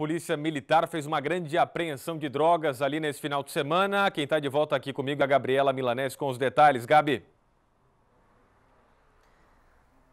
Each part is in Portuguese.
Polícia Militar fez uma grande apreensão de drogas ali nesse final de semana. Quem está de volta aqui comigo é a Gabriela Milanese com os detalhes. Gabi.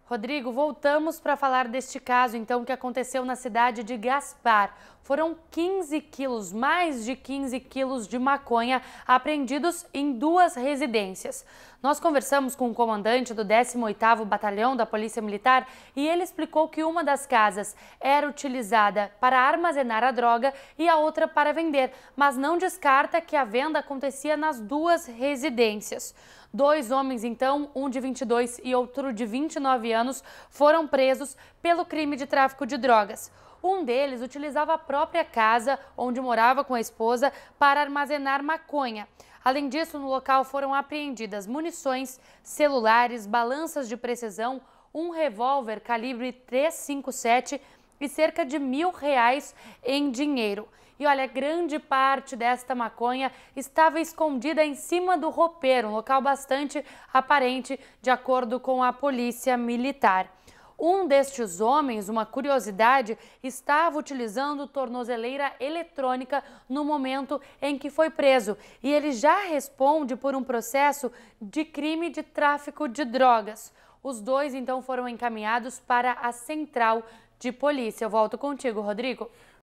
Rodrigo, voltamos para falar deste caso, então, que aconteceu na cidade de Gaspar. Foram 15 quilos, mais de 15 quilos de maconha apreendidos em duas residências. Nós conversamos com o comandante do 18º Batalhão da Polícia Militar e ele explicou que uma das casas era utilizada para armazenar a droga e a outra para vender, mas não descarta que a venda acontecia nas duas residências. Dois homens, então, um de 22 e outro de 29 anos, foram presos pelo crime de tráfico de drogas. Um deles utilizava a própria casa onde morava com a esposa para armazenar maconha. Além disso, no local foram apreendidas munições, celulares, balanças de precisão, um revólver calibre 357 e cerca de mil reais em dinheiro. E olha, grande parte desta maconha estava escondida em cima do roupeiro, um local bastante aparente, de acordo com a polícia militar. Um destes homens, uma curiosidade, estava utilizando tornozeleira eletrônica no momento em que foi preso e ele já responde por um processo de crime de tráfico de drogas. Os dois, então, foram encaminhados para a central de polícia. Eu volto contigo, Rodrigo.